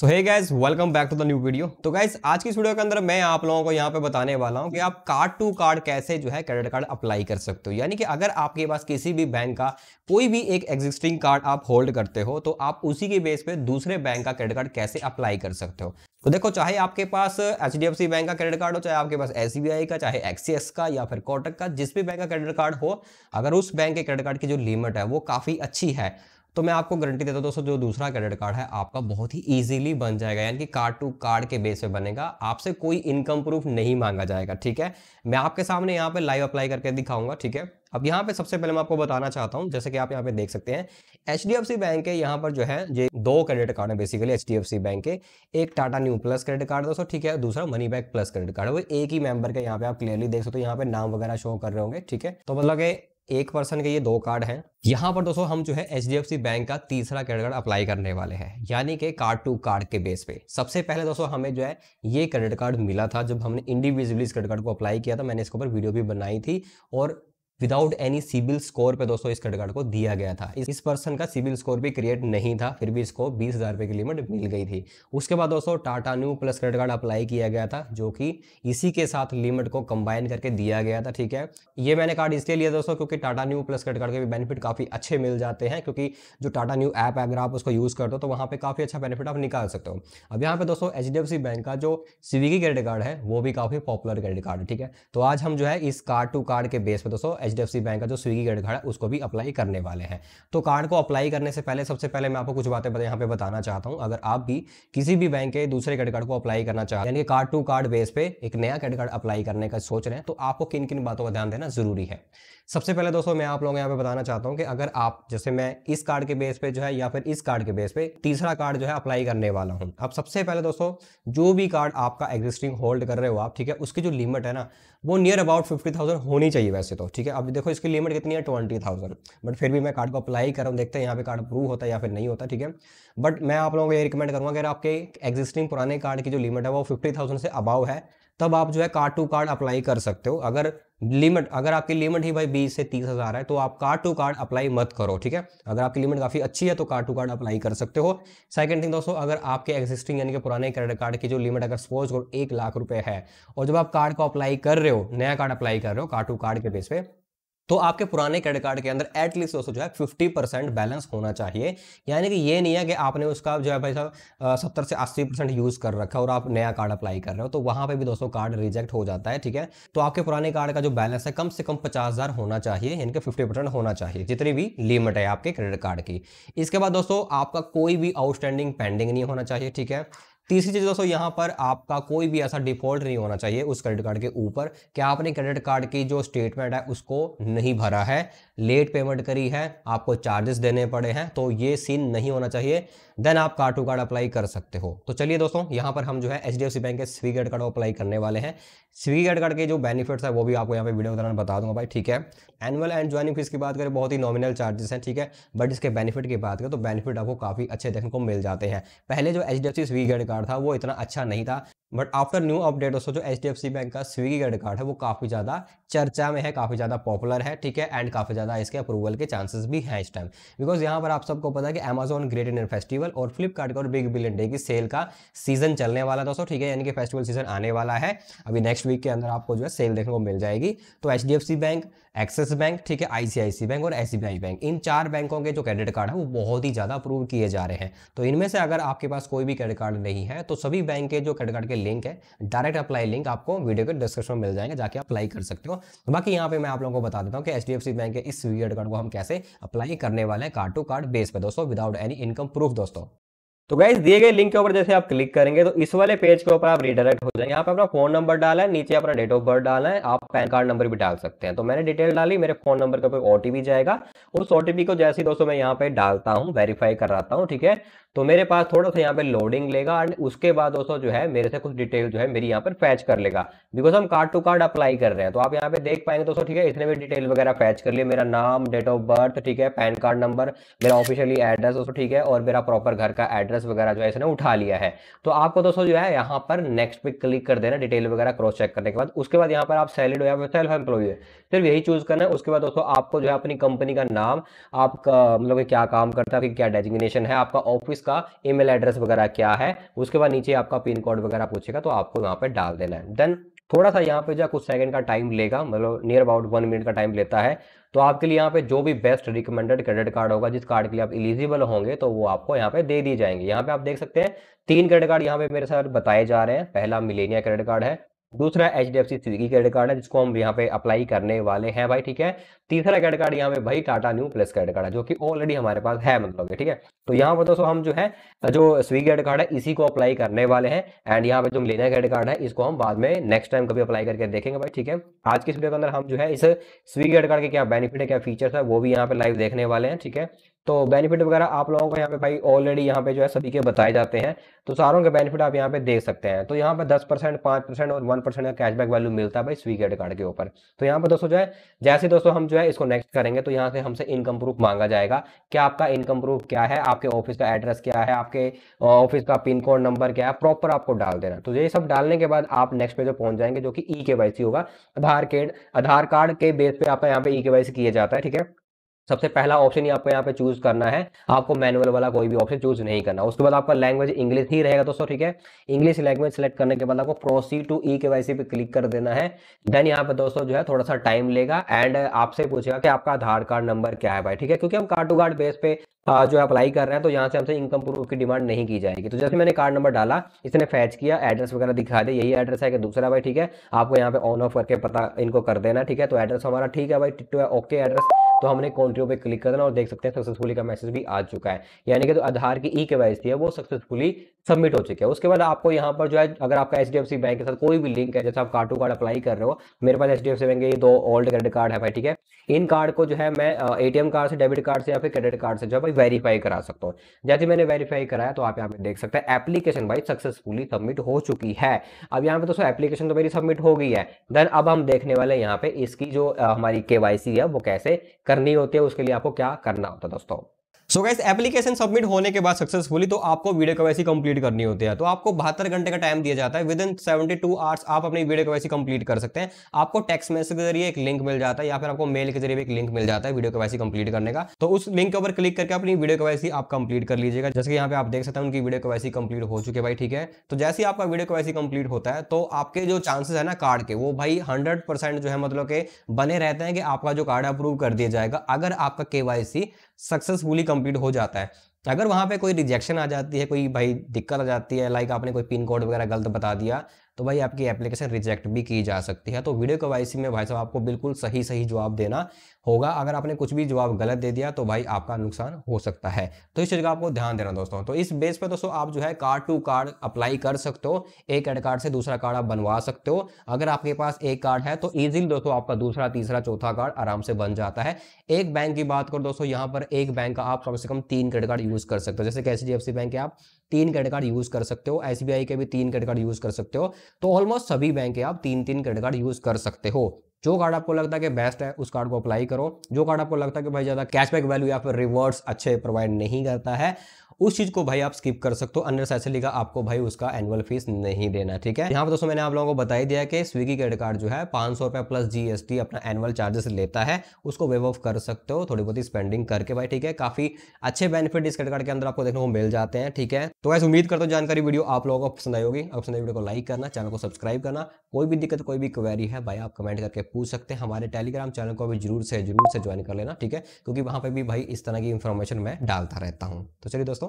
so hey guys welcome back to the new video तो guys आज की video के अंदर मैं आप लोगों को यहाँ पे बताने वाला हूँ कि आप कार्ड टू कार्ड कैसे जो है क्रेडिट कार्ड अप्लाई कर सकते हो यानी कि अगर आपके पास किसी भी बैंक का कोई भी एक एग्जिस्टिंग कार्ड आप होल्ड करते हो तो आप उसी के बेस पे दूसरे बैंक का क्रेडिट कार्ड कैसे अप्लाई कर सकते हो तो देखो चाहे आपके पास एच बैंक का क्रेडिट कार्ड हो चाहे आपके पास एस का चाहे एक्सीएस का या फिर कोटक का जिस भी बैंक का क्रेडिट कार्ड हो अगर उस बैंक के क्रेडिट कार्ड की जो लिमिट है वो काफ़ी अच्छी है तो मैं आपको गारंटी देता हूँ दोस्तों जो दूसरा क्रेडिट कार्ड है आपका बहुत ही इजीली बन जाएगा यानी कि कार्ड टू कार्ड के बेस पे बनेगा आपसे कोई इनकम प्रूफ नहीं मांगा जाएगा ठीक है मैं आपके सामने यहाँ पे लाइव अप्लाई करके दिखाऊंगा ठीक है अब यहाँ पे सबसे पहले मैं आपको बताना चाहता हूँ जैसे कि आप यहाँ पे देख सकते हैं एच बैंक के यहाँ पर जो है ये दो क्रेडिट कार्ड है बेसिकली एच बैंक के एक Tata Neu plus credit card दोस्तों ठीक है दूसरा money back plus credit card है वो एक ही मेंबर के यहाँ पे आप क्लियरली देख सकते हो यहाँ पे नाम वगैरह शो कर रहे होंगे ठीक है तो मतलब एक पर्सन के ये दो कार्ड हैं यहाँ पर दोस्तों हम जो है एच बैंक का तीसरा क्रेडिट कार्ड अप्लाई करने वाले हैं यानी कि कार्ड टू कार्ड के बेस पे सबसे पहले दोस्तों हमें जो है ये क्रेडिट कार्ड मिला था जब हमने इंडिविजुअली इस क्रेडिट कार्ड को अप्लाई किया था मैंने इसके ऊपर वीडियो भी बनाई थी और विदाउट एनी सिविल स्कोर पे दोस्तों इस क्रेडिट कार्ड को दिया गया था इस पर्सन का सिविल स्कोर भी क्रिएट नहीं था फिर भी इसको बीस हज़ार रुपये की लिमिट मिल गई थी उसके बाद दोस्तों Tata Neu plus credit card apply किया गया था जो कि इसी के साथ लिमिट को कंबाइन करके दिया गया था ठीक है ये मैंने कार्ड इसलिए लिया दोस्तों क्योंकि Tata Neu plus credit card के भी बेनिफिट काफ़ी अच्छे मिल जाते हैं क्योंकि जो टाटा न्यू ऐप अगर आप उसको यूज़ करते हो तो वहाँ पर काफ़ी अच्छा बेनिफिट आप निकाल सकते हो अब यहाँ पर दोस्तों एच बैंक का जो स्विगी क्रेडिट कार्ड है वो भी काफ़ी पॉपुलर क्रेडिट कार्ड है ठीक है तो आज हम जो है इस कार्ड टू कार्ड के बेस पर दोस्तों एच बैंक का जो स्विगी क्रेडिट कार्ड है उसको भी अप्लाई करने वाले हैं तो कार्ड को अप्लाई करने से पहले सबसे पहले मैं आपको कुछ बातें यहाँ पे बताना चाहता हूँ अगर आप भी किसी भी बैंक के दूसरे क्रेडिट कार्ड को अप्लाई करना चाहते हैं यानी कार्ड टू कार्ड बेस पे एक नया क्रेडिट कार्ड अप्लाई करने का सोच रहे हैं तो आपको किन किन बातों का ध्यान देना जरूरी है सबसे पहले दोस्तों मैं आप लोगों को यहाँ पे बताना चाहता हूँ कि अगर आप जैसे मैं इस कार्ड के बेस पे जो है या फिर इस कार्ड के बेस पे तीसरा कार्ड जो है अप्लाई करने वाला हूँ अब सबसे पहले दोस्तों जो भी कार्ड आपका एग्जिस्टिंग होल्ड कर रहे हो आप ठीक है उसकी जो लिमिट है ना वो नियर अबाउट फिफ्टी थाउजेंड होनी चाहिए वैसे तो ठीक है अब देखो इसकी लिमिट कितनी है ट्वेंटी थाउजेंड बट फिर भी मैं कार्ड को अप्लाई कर रहा हूँ देखते हैं यहाँ पे कार्ड अप्रूव होता है या फिर नहीं होता ठीक है बट मैं आप लोगों को ये रिकमेंड करूँगा अगर आपके एग्जिस्टिंग पुराने कार्ड की जो लिमिट है वो फिफ्टी से अबाव है तब आप जो है कार्ड टू कार्ड अप्लाई कर सकते हो अगर लिमिट अगर आपकी लिमिट ही भाई बीस से तीस हज़ार है तो आप कार्ड टू कार्ड अप्लाई मत करो ठीक है अगर आपकी लिमिट काफ़ी अच्छी है तो कार्ड टू कार्ड अप्लाई कर सकते हो सेकंड थिंग दोस्तों अगर आपके एग्जिस्टिंग यानी कि पुराने क्रेडिट कार्ड की जो लिमिट अगर सपोज करो एक लाख रुपये है और जब आप कार्ड को अप्लाई कर रहे हो नया कार्ड अप्लाई कर रहे हो कार्ड टू कार्ड के बेस पर तो आपके पुराने क्रेडिट कार्ड के अंदर एटलीस्ट दोस्तों जो है फिफ्टी परसेंट बैलेंस होना चाहिए यानी कि ये नहीं है कि आपने उसका जो है भाई साहब सत्तर से अस्सी परसेंट यूज़ कर रखा और आप नया कार्ड अप्लाई कर रहे हो तो वहाँ पर भी दोस्तों कार्ड रिजेक्ट हो जाता है ठीक है तो आपके पुराने कार्ड का जो बैलेंस है कम से कम पचास हज़ार होना चाहिए यानी कि फिफ्टी परसेंट होना चाहिए जितनी भी लिमिट है आपके क्रेडिट कार्ड की इसके बाद दोस्तों आपका कोई भी आउटस्टैंडिंग पेंडिंग नहीं होना चाहिए ठीक है तीसरी चीज़ दोस्तों यहाँ पर आपका कोई भी ऐसा डिफॉल्ट नहीं होना चाहिए उस क्रेडिट कार्ड के ऊपर कि आपने क्रेडिट कार्ड की जो स्टेटमेंट है उसको नहीं भरा है लेट पेमेंट करी है आपको चार्जेस देने पड़े हैं तो ये सीन नहीं होना चाहिए देन आप कार्ड टू कार्ड अप्लाई कर सकते हो तो चलिए दोस्तों यहाँ पर हम जो है एच बैंक के स्वी क्रेडिट कार्ड अप्लाई करने वाले हैं स्वी क्रेडिट कार्ड के जो बेनिफिट्स है वो भी आपको यहाँ पे वीडियो के दौरान बता दूंगा भाई ठीक है एनुअल एंड ज्वाइनिंग फीस की बात करें बहुत ही नॉमिनल चार्जेस हैं ठीक है बट इसके बेनिफिट की बात करें तो बेनिफिट आपको काफ़ी अच्छे देखने को मिल जाते हैं पहले जो एच डी एफ सी स्वी क्रेडिट कार्ड था वो इतना अच्छा नहीं था बट आफ्टर न्यू अपडेट दोस्तों जो एच बैंक का स्विगी क्रेडिट कार्ड है वो काफ़ी ज़्यादा चर्चा में है काफ़ी ज़्यादा पॉपुलर है ठीक है एंड काफ़ी ज़्यादा इसके अप्रूवल के चांसेस भी हैं इस टाइम बिकॉज यहाँ पर आप सबको पता है कि अमेजोन ग्रेट इंडियन फेस्टिवल और फ्लिपकार्ट और बिग बिलियन डे की सेल का सीजन चलने वाला दोस्तों ठीक है यानी कि फेस्टिवल सीजन आने वाला है अभी नेक्स्ट वीक के अंदर आपको जो है सेल देखने को मिल जाएगी तो एच बैंक एक्सिस बैंक ठीक है आईसीआईसी बैंक और एस बैंक इन चार बैंकों के जो क्रेडिट कार्ड है वो बहुत ही ज़्यादा अप्रूव किए जा रहे हैं तो इनमें से अगर आपके पास कोई भी क्रेडिट कार्ड नहीं है तो सभी बैंक के जो क्रेडिट कार्ड के अप्लाई लिंक है डायरेक्ट अप्लाई लिंक आपको वीडियो के डिस्क्रिप्शन में मिल जाएंगे जाके अप्लाई कर सकते हो तो बाकी यहाँ पे मैं आप लोगों को बता देता हूँ कि एच बैंक के इस वीडियो कार्ड को हम कैसे अप्लाई करने वाले हैं कार्ड टू कार्ड बेस पे दोस्तों विदाउट एनी इनकम प्रूफ दोस्तों तो गाइज दिए गए लिंक के ऊपर जैसे आप क्लिक करेंगे तो इस वाले पेज के ऊपर आप रिडायरेक्ट हो जाएंगे यहाँ पे अपना फोन नंबर डाला है नीचे अपना डेट ऑफ बर्थ डाला है आप पैन कार्ड नंबर भी डाल सकते हैं तो मैंने डिटेल डाली मेरे फोन नंबर के ऊपर ओटीपी जाएगा उस ओटीपी को जैसे दोस्तों मैं यहाँ पे डालता हूँ वेरीफाई कराता हूँ ठीक है तो मेरे पास थोड़ा सा यहाँ पे लोडिंग लेगा एंड उसके बाद दोस्तों जो है मेरे से कुछ डिटेल जो है मेरी यहाँ पर फैच कर लेगा बिकॉज हम कार्ड टू कार्ड अप्लाई कर रहे हैं तो आप यहाँ पे देख पाएंगे दोस्तों ठीक है इसने भी डिटेल वगैरह फैच कर लिया मेरा नाम डेट ऑफ बर्थ ठीक है पैन कार्ड नंबर मेरा ऑफिशियली एड्रेस दोस्तों ठीक है और मेरा प्रॉपर घर का एड्रेस वगैरह जो है इसने उठा लिया है तो आपको दोस्तों जो है यहाँ पर नेक्स्ट पे क्लिक कर देना डिटेल वगैरह क्रॉस चेक करने के बाद उसके बाद यहाँ पर आप सैलरी हो या सेल्फ एम्प्लॉय है सिर्फ यही चूज करना है उसके बाद दोस्तों आपको जो है अपनी कंपनी का नाम आपका मतलब क्या काम करता है क्या डेजिग्नेशन है आपका ऑफिस इसका ईमेल एड्रेस वगैरह क्या है उसके बाद नीचे आपका पिन कोड वगैरह पूछेगा तो आपको यहाँ पे डाल देना है देन थोड़ा सा यहाँ पे जो कुछ सेकंड का टाइम लेगा मतलब नियर अबाउट वन मिनट का टाइम लेता है तो आपके लिए यहाँ पे जो भी बेस्ट रिकमेंडेड क्रेडिट कार्ड होगा जिस कार्ड के लिए आप इलिजिबल होंगे तो वो आपको यहाँ पे दे दिए जाएंगे यहाँ पे आप देख सकते हैं तीन क्रेडिट कार्ड यहाँ पे मेरे साथ बताए जा रहे हैं पहला मिलेनिया क्रेडिट कार्ड है दूसरा H D F C Swiggy credit card है जिसको हम यहाँ पे अप्लाई करने वाले हैं भाई ठीक है तीसरा क्रेडिट कार्ड यहाँ पे भाई Tata Neu plus credit card है जो कि ऑलरेडी हमारे पास है मतलब ठीक है तो यहाँ पर दोस्तों हम जो है जो स्विगी क्रेडिट कार्ड है इसी को अप्लाई करने वाले हैं एंड यहाँ पे जो लेना क्रेडिट कार्ड है इसको हम बाद में नेक्स्ट टाइम कभी अप्लाई करके देखेंगे भाई ठीक है आज की वीडियो के अंदर हम जो है इस स्विगी क्रेडिट कार्ड के क्या बेनिफिट है क्या फीचर्स है वो भी यहाँ पे लाइव देखने वाले हैं ठीक है तो बेनिफिट वगैरह आप लोगों को यहाँ पे भाई ऑलरेडी यहाँ पे जो है सभी के बताए जाते हैं तो सारों के बेनिफिट आप यहाँ पे देख सकते हैं तो यहाँ पे दस परसेंट पांच परसेंट और वन परसेंट का कैशबैक वैल्यू मिलता है भाई स्वी कार्ड के ऊपर तो यहाँ पे दोस्तों जो है जैसे दोस्तों हम जो है इसको नेक्स्ट करेंगे तो यहाँ से हमसे इनकम प्रूफ मांगा जाएगा क्या आपका इनकम प्रूफ क्या है आपके ऑफिस का एड्रेस क्या है आपके ऑफिस का पिन कोड नंबर क्या है प्रॉपर आपको डाल देना तो ये सब डालने के बाद आप नेक्स्ट पे जो पहुंच जाएंगे जो कि ई होगा आधार कार्ड आधार कार्ड के बेस पे आपका यहाँ पे ई के किया जाता है ठीक है सबसे पहला ऑप्शन ही आपको यहाँ पे चूज करना है आपको मैनुअल वाला कोई भी ऑप्शन चूज नहीं करना उसके बाद आपका लैंग्वेज इंग्लिश ही रहेगा दोस्तों ठीक है इंग्लिश लैंग्वेज सेलेक्ट करने के बाद आपको प्रोसीड टू ई के पे क्लिक कर देना है देन यहाँ पे दोस्तों जो है थोड़ा सा टाइम लेगा एंड आपसे पूछेगा कि आपका आधार कार्ड नंबर क्या है भाई ठीक है क्योंकि हम कार्ड टू कार्ड बेस पे जो है अप्लाई कर रहे हैं तो यहाँ से हमसे इनकम प्रूफ की डिमांड नहीं की जाएगी तो जैसे मैंने कार्ड नंबर डाला इसने फैच किया एड्रेस वगैरह दिखा दे यही एड्रेस है कि दूसरा भाई ठीक है आपको यहाँ पे ऑन ऑफ करके पता इनको कर देना ठीक है तो एड्रेस हमारा ठीक है भाई ओके एड्रेस तो हमने कंट्रियो पे क्लिक करना और देख सकते हैं सक्सेसफुली का मैसेज भी आ चुका है यानी कि जो तो आधार की ई के है वो सक्सेसफुली सबमिट हो चुके हैं उसके बाद आपको यहाँ पर जो है अगर आपका एच बैंक के साथ कोई भी लिंक है जैसे आप कार्टू कार्ड अप्लाई कर रहे हो मेरे पास एच बैंक के दो ओल्ड क्रेडिट कार्ड है भाई ठीक है इन कार्ड को जो है मैं एम कार्ड से डेबिट कार्ड से या फिर क्रेडिट कार्ड से जो है भाई वेरीफाई करा सकता हूँ जैसे मैंने वेरीफाई कराया तो आप यहाँ पे देख सकते हैं एप्लीकेशन भाई सक्सेसफुली सबमिट हो चुकी है अब यहाँ पे दोस्तों एप्लीकेशन तो मेरी सबमिट हो गई है देन अब हम देखने वाले यहाँ पे इसकी जो हमारी के है वो कैसे करनी होती है उसके लिए आपको क्या करना होता है दोस्तों सो गैस एप्लीकेशन सबमिट होने के बाद सक्सेसफुली तो आपको वीडियो वैसी कंप्लीट करनी होती है तो आपको बहत्तर घंटे का टाइम दिया जाता है within seventy two hours आप अपनी वीडियो वैसी कंप्लीट कर सकते हैं आपको टेक्स्ट मैसेज के जरिए एक लिंक मिल जाता है या फिर आपको मेल के जरिए एक लिंक मिल जाता है वीडियो वैसी कंप्लीट करने का तो उस लिंक के ऊपर क्लिक करके अपनी वीडियो वैसी आप कंप्लीट कर लीजिएगा जैसे यहाँ पे आप देख सकते हैं उनकी वीडियो वैसी कंप्लीट हो चुके भाई ठीक है तो जैसे ही आपका वीडियो वैसी कंप्लीट होता है तो आपके जो चांसेस है ना कार्ड के वो भाई हंड्रेड जो है मतलब के बने रहते हैं कि आपका जो कार्ड अप्रूव कर दिया जाएगा अगर आपका केवाईसी सक्सेसफुली कंप्लीट हो जाता है अगर वहाँ पे कोई रिजेक्शन आ जाती है कोई भाई दिक्कत आ जाती है लाइक आपने कोई पिन कोड वगैरह गलत बता दिया तो भाई आपकी एप्लीकेशन रिजेक्ट भी की जा सकती है तो वीडियो के में भाई साहब आपको बिल्कुल सही सही जवाब देना होगा अगर आपने कुछ भी जवाब गलत दे दिया तो भाई आपका नुकसान हो सकता है तो इस चीज़ का आपको ध्यान देना दोस्तों तो इस बेस पर दोस्तों आप जो है कार्ड टू कार्ड अप्लाई कर सकते हो एक एड कार्ड से दूसरा कार्ड आप बनवा सकते हो अगर आपके पास एक कार्ड है तो ईजिली दोस्तों आपका दूसरा तीसरा चौथा कार्ड आराम से बन जाता है एक बैंक की बात करो दोस्तों यहाँ पर एक बैंक का आप कम से कम तीन क्रेडिट कार्ड यूज़ कर सकते हो जैसे कैसे एच बैंक के आप तीन क्रेडिट कार्ड यूज कर सकते हो एस के भी तीन क्रेडिट कार्ड यूज कर सकते हो तो ऑलमोस्ट सभी बैंक के आप तीन तीन क्रेडिट कार्ड यूज कर सकते हो जो कार्ड आपको लगता है कि बेस्ट है उस कार्ड को अप्लाई करो जो कार्ड आपको लगता है कि भाई ज़्यादा कैशबैक वैल्यू या फिर रिवॉर्ड्स अच्छे प्रोवाइड नहीं करता है उस चीज को भाई आप स्किप कर सकते हो अंडर सैसली का आपको भाई उसका एनुअल फीस नहीं देना ठीक है यहाँ पर दोस्तों मैंने आप लोगों को बताई दिया कि स्विगी क्रेडिट कार्ड जो है पांच सौ रुपए प्लस जीएसटी अपना एनुअल चार्जेस लेता है उसको वेव ऑफ कर सकते हो थोड़ी बहुत स्पेंडिंग करके भाई ठीक है काफी अच्छे बेनिफिट इस क्रेडिट कार्ड के अंदर आपको देखने को मिल जाते हैं ठीक है तो वैसे उम्मीद करता हूँ जानकारी वीडियो आप लोगों को पसंद आई होगी पसंद वीडियो को लाइक करना चैनल को सब्सक्राइब करना कोई भी दिक्कत कोई भी क्वेरी है भाई आप कमेंट करके पूछ सकते हैं हमारे टेलीग्राम चैनल को भी जरूर से जरूर से ज्वाइन कर लेना ठीक है क्योंकि वहां पर भी भाई इस तरह की इन्फॉर्मेशन मैं डालता रहता हूँ तो चलिए दोस्तों